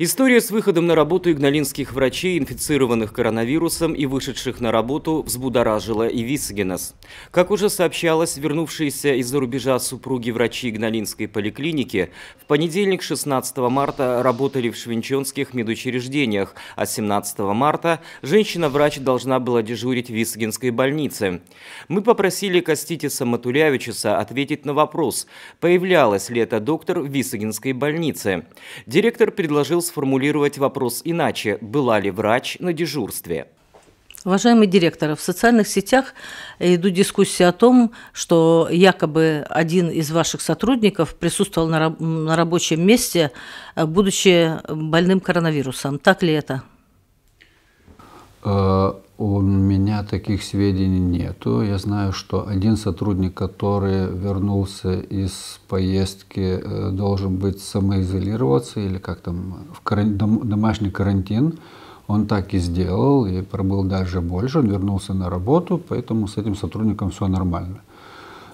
История с выходом на работу игналинских врачей, инфицированных коронавирусом и вышедших на работу, взбудоражила и Висагенас. Как уже сообщалось, вернувшиеся из-за рубежа супруги врачи Игналинской поликлиники в понедельник 16 марта работали в швенчонских медучреждениях, а 17 марта женщина-врач должна была дежурить в Висагенской больнице. Мы попросили Коститиса Матулявичуса ответить на вопрос, появлялась ли эта доктор в Висагенской больнице. Директор предложил сформулировать вопрос иначе. Была ли врач на дежурстве? Уважаемый директор, в социальных сетях идут дискуссии о том, что якобы один из ваших сотрудников присутствовал на, раб на рабочем месте, э, будучи больным коронавирусом. Так ли это? Э, у меня таких сведений нету. Я знаю, что один сотрудник, который вернулся из поездки, э, должен быть самоизолироваться или как там, в каран... домашний карантин. Он так и сделал, и пробыл даже больше, он вернулся на работу, поэтому с этим сотрудником все нормально.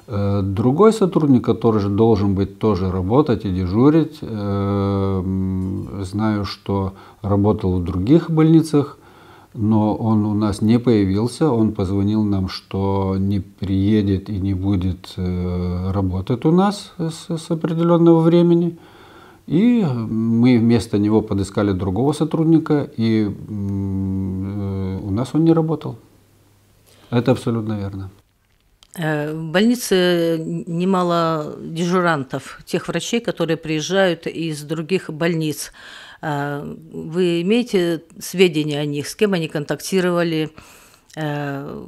Э, другой сотрудник, который же должен быть тоже работать и дежурить, э, знаю, что работал в других больницах, но он у нас не появился. Он позвонил нам, что не приедет и не будет э, работать у нас с, с определенного времени. И мы вместо него подыскали другого сотрудника, и э, у нас он не работал. Это абсолютно верно. Э, в больнице немало дежурантов, тех врачей, которые приезжают из других больниц. Э, вы имеете сведения о них, с кем они контактировали, э,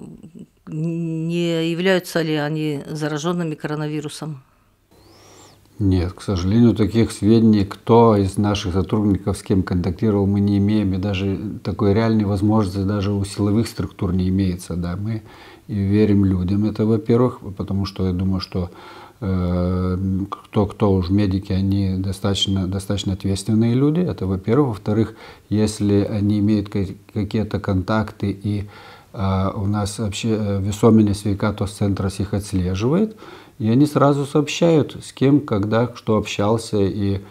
не являются ли они зараженными коронавирусом? Нет, к сожалению, таких сведений, кто из наших сотрудников с кем контактировал, мы не имеем, и даже такой реальной возможности даже у силовых структур не имеется, да, мы верим людям, это во-первых, потому что я думаю, что э, кто кто уж медики, они достаточно, достаточно ответственные люди, это во-первых. Во-вторых, если они имеют какие-то контакты и а, у нас вообще э, весоменность Викатос Центрос их отслеживает, и они сразу сообщают, с кем, когда, что общался, и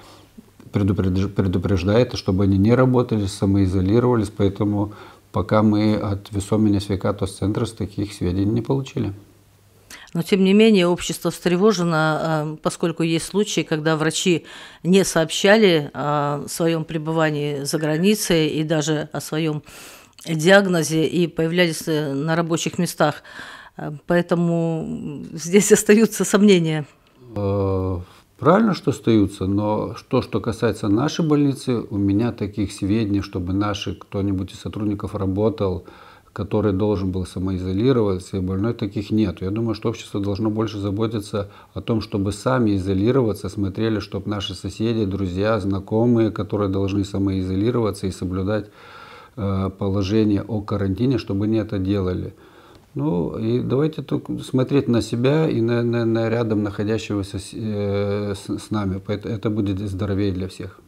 предупреждает, чтобы они не работали, самоизолировались, поэтому пока мы от весоменность Викатос Центрос таких сведений не получили. Но, тем не менее, общество встревожено, а, поскольку есть случаи, когда врачи не сообщали о своем пребывании за границей и даже о своем диагнозе и появлялись э, на рабочих местах. Э, поэтому здесь остаются сомнения. Э, правильно, что остаются, но то, что касается нашей больницы, у меня таких сведений, чтобы наши кто-нибудь из сотрудников работал, который должен был самоизолироваться, и больной таких нет. Я думаю, что общество должно больше заботиться о том, чтобы сами изолироваться, смотрели, чтобы наши соседи, друзья, знакомые, которые должны самоизолироваться и соблюдать Э, положение о карантине, чтобы они это делали. Ну и давайте только смотреть на себя и на, на, на рядом находящегося с, э, с, с нами. Это будет здоровее для всех.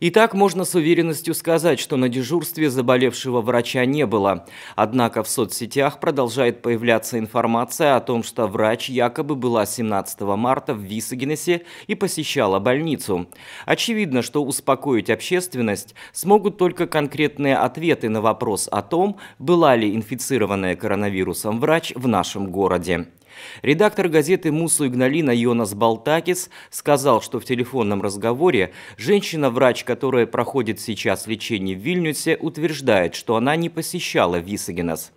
И так можно с уверенностью сказать, что на дежурстве заболевшего врача не было. Однако в соцсетях продолжает появляться информация о том, что врач якобы была 17 марта в Висагенесе и посещала больницу. Очевидно, что успокоить общественность смогут только конкретные ответы на вопрос о том, была ли инфицированная коронавирусом врач в нашем городе. Редактор газеты «Мусу Игналина» Йонас Балтакис сказал, что в телефонном разговоре женщина-врач, которая проходит сейчас лечение в Вильнюсе, утверждает, что она не посещала Висагенас.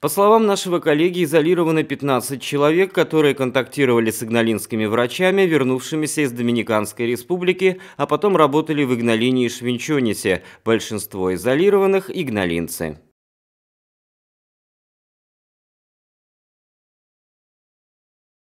По словам нашего коллеги, изолированы 15 человек, которые контактировали с игналинскими врачами, вернувшимися из Доминиканской республики, а потом работали в Игналине и Швинчонисе. Большинство изолированных – игналинцы.